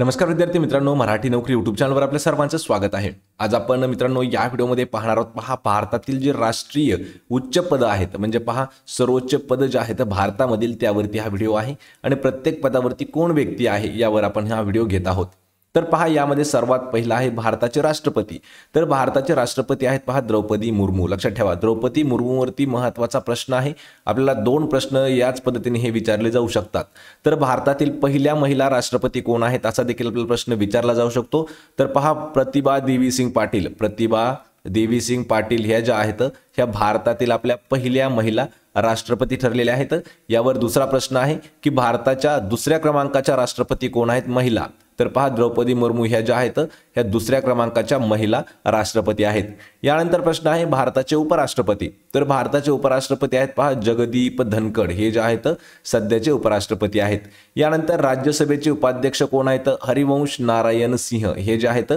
नमस्कार विद्यार्थी मित्रांनो मराठी नोकरी युट्यूब चॅनलवर आपल्या सर्वांचं स्वागत आहे आज आपण मित्रांनो या व्हिडिओमध्ये पाहणार आहोत पहा भारतातील जे राष्ट्रीय उच्च पद आहेत म्हणजे पहा सर्वोच्च पद जे आहेत भारतामधील त्यावरती हा व्हिडिओ आहे आणि प्रत्येक पदावरती कोण व्यक्ती आहे यावर आपण हा व्हिडिओ घेत आहोत तर पहा यामध्ये सर्वात पहिला आहे भारताचे राष्ट्रपती तर भारताचे राष्ट्रपती आहेत पहा द्रौपदी मुर्मू लक्षात ठेवा द्रौपदी मुर्मूवरती महत्त्वाचा प्रश्न आहे आपल्याला दोन प्रश्न याच पद्धतीने हे विचारले जाऊ शकतात तर भारतातील पहिल्या महिला राष्ट्रपती कोण आहेत असा देखील आपला प्रश्न विचारला जाऊ शकतो तर पहा प्रतिभा देवी सिंग पाटील प्रतिभा देवी सिंग पाटील ह्या ज्या आहेत ह्या भारतातील आपल्या पहिल्या महिला राष्ट्रपती ठरलेल्या आहेत यावर दुसरा प्रश्न आहे की भारताच्या दुसऱ्या क्रमांकाच्या राष्ट्रपती कोण आहेत महिला तर पहा द्रौपदी मुर्मू ह्या ज्या आहेत ह्या दुसऱ्या क्रमांकाच्या महिला राष्ट्रपती आहेत यानंतर प्रश्न आहे भारताचे उपराष्ट्रपती तर भारताचे उपराष्ट्रपती आहेत पहा जगदीप धनखड हे जे आहेत सध्याचे उपराष्ट्रपती आहेत यानंतर राज्यसभेचे उपाध्यक्ष कोण आहेत हरिवंश नारायण सिंह हे जे आहेत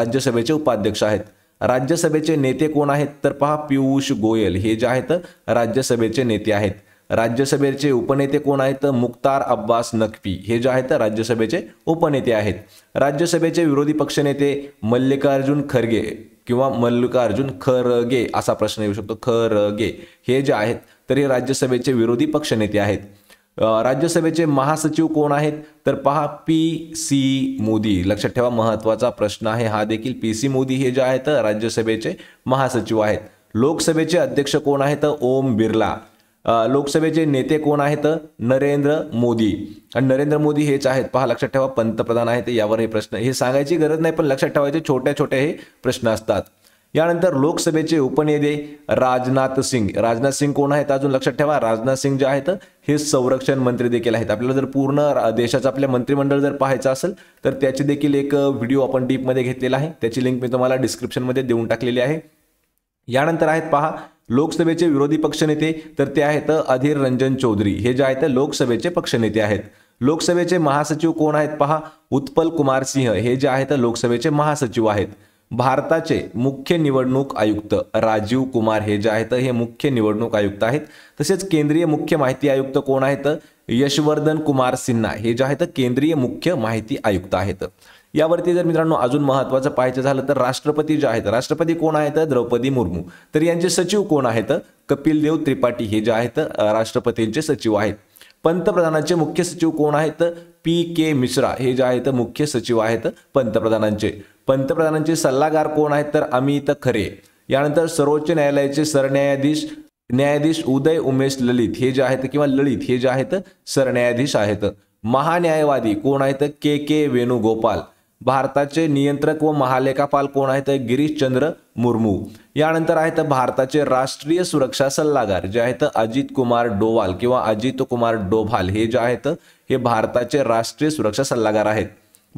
राज्यसभेचे उपाध्यक्ष आहेत राज्यसभेचे नेते कोण आहेत तर पहा पियुष गोयल हे जे आहेत राज्यसभेचे नेते आहेत राज्यसभेचे उपनेते कोण आहेत तर मुख्तार अब्बास नक्वी हे जे आहेत राज्यसभेचे उपनेते आहेत राज्यसभेचे विरोधी पक्षनेते मल्लिकार्जुन खरगे किंवा मल्लिकार्जुन खरगे असा प्रश्न येऊ शकतो खरगे हे जे आहेत तर हे राज्यसभेचे विरोधी पक्षनेते आहेत राज्यसभेचे महासचिव कोण आहेत तर पहा पी सी मोदी लक्षात ठेवा महत्त्वाचा प्रश्न आहे हा देखील पी सी मोदी हे जे आहेत राज्यसभेचे महासचिव आहेत लोकसभेचे अध्यक्ष कोण आहेत ओम बिर्ला लोकसभेचे नेते कोण आहेत नरेंद्र मोदी आणि नरेंद्र मोदी हेच आहेत पहा लक्षात ठेवा पंतप्रधान आहेत यावर हे प्रश्न हे सांगायची गरज नाही पण लक्षात ठेवायचे छोट्या छोट्या हे प्रश्न असतात यानंतर लोकसभेचे उपनेते राजनाथ सिंग राजनाथ सिंग कोण आहेत अजून लक्षात ठेवा राजनाथ सिंग जे आहेत हे संरक्षण मंत्री देखील आहेत आपल्याला जर पूर्ण देशाचं आपल्या मंत्रिमंडळ जर पाहायचं असेल तर त्याचे देखील एक व्हिडिओ आपण डीपमध्ये घेतलेला आहे त्याची लिंक मी तुम्हाला डिस्क्रिप्शनमध्ये देऊन टाकलेली आहे यानंतर आहेत पहा लोकसभेचे विरोधी पक्षनेते तर ते आहेत अधीर रंजन चौधरी हे जे आहेत लोकसभेचे पक्षनेते आहेत लोकसभेचे महासचिव कोण आहेत पहा उत्पल कुमार सिंह हे जे आहेत लोकसभेचे महासचिव आहेत भारताचे मुख्य निवडणूक आयुक्त राजीव कुमार हे जे आहेत हे मुख्य निवडणूक आयुक्त आहेत तसेच केंद्रीय मुख्य माहिती आयुक्त कोण आहेत यशवर्धन कुमार सिन्हा हे जे आहेत केंद्रीय मुख्य माहिती आयुक्त आहेत यावरती जर मित्रांनो अजून महत्वाचं पाहायचं झालं तर राष्ट्रपती जे आहेत राष्ट्रपती कोण आहेत द्रौपदी मुर्मू तर यांचे सचिव कोण आहेत कपिल देव त्रिपाठी हे जे आहेत राष्ट्रपतींचे सचिव आहेत पंतप्रधानांचे मुख्य सचिव कोण आहेत पी के मिश्रा हे जे आहेत मुख्य सचिव आहेत पंतप्रधानांचे पंतप्रधानांचे सल्लागार कोण आहेत तर अमित खरे यानंतर सर्वोच्च न्यायालयाचे सरन्यायाधीश न्यायाधीश उदय उमेश ललित हे जे आहेत किंवा ललित हे जे आहेत सरन्यायाधीश आहेत महान्यायवादी कोण आहेत के के वेणुगोपाल भारताचे नियंत्रक व महालेखापाल कोण आहेत गिरीशचंद्र मुर्मू यानंतर आहेत भारताचे राष्ट्रीय सुरक्षा सल्लागार जे आहेत अजित कुमार डोवाल किंवा अजित कुमार डोभाल हे जे आहेत हे भारताचे राष्ट्रीय सुरक्षा सल्लागार आहेत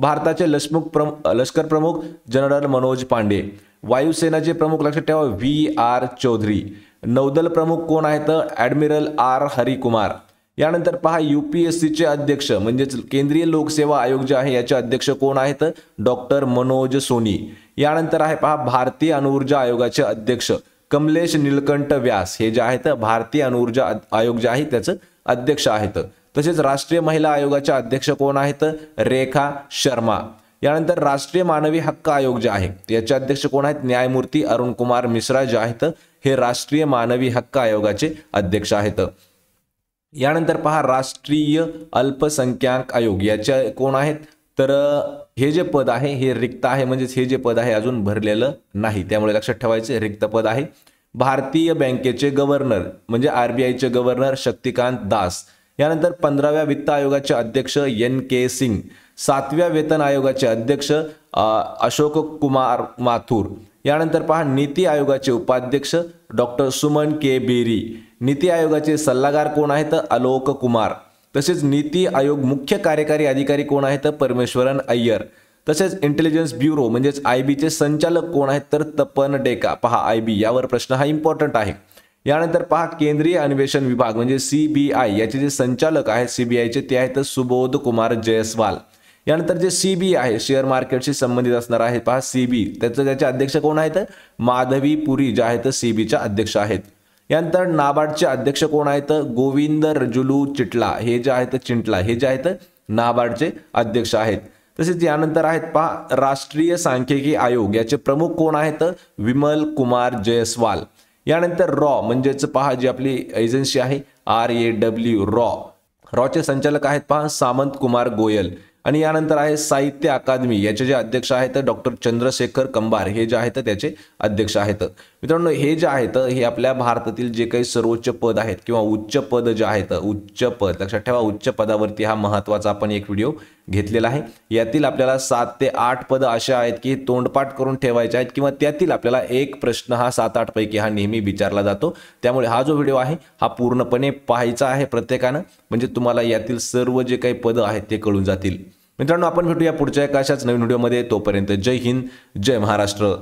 भारताचे लष्मुख प्रम लष्कर प्रमुख जनरल मनोज पांडे वायुसेनाचे प्रमुख लक्षात ठेवा व्ही आर चौधरी नौदल प्रमुख कोण आहेत ॲडमिरल आर हरिकुमार यानंतर पहा युपीएससीचे अध्यक्ष म्हणजेच केंद्रीय लोकसेवा आयोग जे आहे याचे अध्यक्ष कोण आहेत डॉक्टर मनोज सोनी यानंतर आहे पहा भारतीय अणुऊर्जा आयोगाचे अध्यक्ष कमलेश निलकंठ व्यास हे जे आहेत भारतीय अणुऊर्जा आयोग जे आहे त्याचं अध्यक्ष आहेत तसेच राष्ट्रीय महिला आयोगाचे अध्यक्ष कोण आहेत रेखा शर्मा यानंतर राष्ट्रीय मानवी हक्क आयोग जे आहे याचे अध्यक्ष कोण आहेत न्यायमूर्ती अरुण कुमार मिश्रा जे आहेत हे राष्ट्रीय मानवी हक्क आयोगाचे अध्यक्ष आहेत यानंतर पहा राष्ट्रीय अल्पसंख्याक आयोग याच्या कोण आहेत तर हे जे पद आहे हे रिक्त आहे म्हणजेच हे जे पद आहे अजून भरलेलं नाही त्यामुळे लक्षात ठेवायचे रिक्त पद आहे भारतीय बँकेचे गव्हर्नर म्हणजे आरबीआयचे गव्हर्नर शक्तिकांत दास यानंतर पंधराव्या वित्त आयोगाचे अध्यक्ष एन के सिंग सातव्या वेतन आयोगाचे अध्यक्ष अशोक कुमार माथूर यानंतर पहा नीती आयोगाचे उपाध्यक्ष डॉक्टर सुमन के बेरी नीती आयोगाचे सल्लागार कोण आहेत अलोक कुमार तसेच नीती आयोग मुख्य कार्यकारी अधिकारी कोण आहेत परमेश्वरन अय्यर तसेच इंटेलिजन्स ब्युरो म्हणजेच आय बीचे संचालक कोण आहेत तर तपन डेका पहा आय बी यावर प्रश्न हा इम्पॉर्टंट आहे यानंतर पहा केंद्रीय अन्वेषण विभाग म्हणजे सी बी आय याचे जे संचालक आहेत सीबीआयचे ते आहेत सुबोध कुमार जयस्वाल यानंतर जे सीबी आहे शेअर मार्केटशी संबंधित असणार आहे पहा सीबी त्याचं त्याचे अध्यक्ष कोण आहेत माधवी पुरी जे आहेत सीबीच्या अध्यक्ष आहेत यानंतर नाबार्डचे अध्यक्ष कोण आहेत गोविंद रजुलू चिटला हे जे आहेत चिंटला हे जे आहेत नाबार्डचे अध्यक्ष आहेत तसेच यानंतर आहेत पहा राष्ट्रीय सांख्यिकी आयोग याचे प्रमुख कोण आहेत विमल कुमार जयस्वाल यानंतर रॉ म्हणजेच पहा जी आपली एजन्सी आहे आर ए डब्ल्यू रॉ रॉचे संचालक आहेत पहा सामंत कुमार गोयल आणि यानंतर आहे साहित्य अकादमी याचे जे अध्यक्ष आहेत डॉक्टर चंद्रशेखर कंबार हे जे आहेत त्याचे अध्यक्ष आहेत मित्रांनो हे जे आहेत हे आपल्या भारतातील जे काही सर्वोच्च पद आहेत किंवा उच्च पद जे आहेत उच्च पद लक्षात ठेवा उच्च पदावरती हा महत्त्वाचा आपण एक व्हिडिओ घेतलेला आहे यातील आपल्याला सात ते आठ पद असे आहेत की तोंडपाठ करून ठेवायचे आहेत किंवा त्यातील आपल्याला एक प्रश्न हा सात पैकी हा नेहमी विचारला जातो त्यामुळे हा जो व्हिडिओ आहे हा पूर्णपणे पाहायचा आहे प्रत्येकानं म्हणजे तुम्हाला यातील सर्व जे काही पद आहेत ते कळून जातील मित्रांनो आपण भेटूया पुढच्या एका अशाच नवीन व्हिडिओमध्ये तोपर्यंत जय हिंद जय महाराष्ट्र